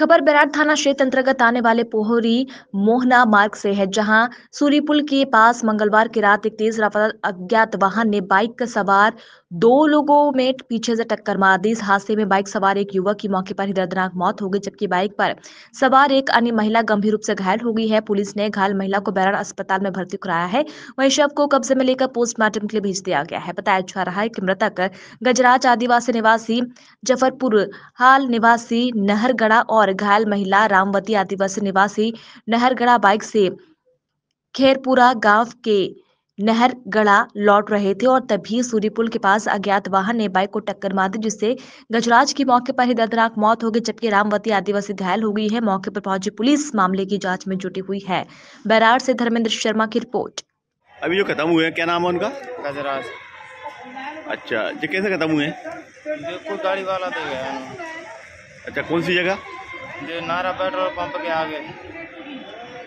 खबर बैराट थाना क्षेत्र अंतर्गत आने वाले पोहरी मोहना मार्ग से है जहां सूरी पुल के पास मंगलवार की रात एक तेज रफ्तार अज्ञात वाहन ने बाइक का सवार दो लोगों में पीछे से टक्कर मार दी इस हादसे में बाइक सवार एक युवक की मौके पर ही दर्दनाक मौत हो गई जबकि बाइक पर सवार एक अन्य महिला गंभीर रूप से घायल हो गई है पुलिस ने घायल महिला को बैराड अस्पताल में भर्ती कराया है वहीं शव को कब्जे में लेकर पोस्टमार्टम के लिए भेज दिया गया है बताया जा रहा है कि मृतक गजराज आदिवासी निवासी जफरपुर हाल निवासी नहरगढ़ा और और घायल महिला रामवती आदिवासी निवासी नहरगढ़ा बाइक से खेरपुरा गांव के नहर गड़ा लौट रहे थे और तभी सूर्यपुल के पास अज्ञात वाहन ने बाइक को टक्कर मार दी जिससे गजराज की मौके पर ही दर्दनाक मौत हो गई जबकि रामवती आदिवासी घायल हो गई है मौके पर पहुंची पुलिस मामले की जांच में जुटी हुई है बैराड़ से धर्मेंद्र शर्मा की रिपोर्ट अभी जो खत्म हुए क्या नाम है उनका गजराज अच्छा जी कैसे खत्म हुए गाड़ी वाला तो अच्छा कौन सी जगह जो नारा पेट्रोल पंप के आगे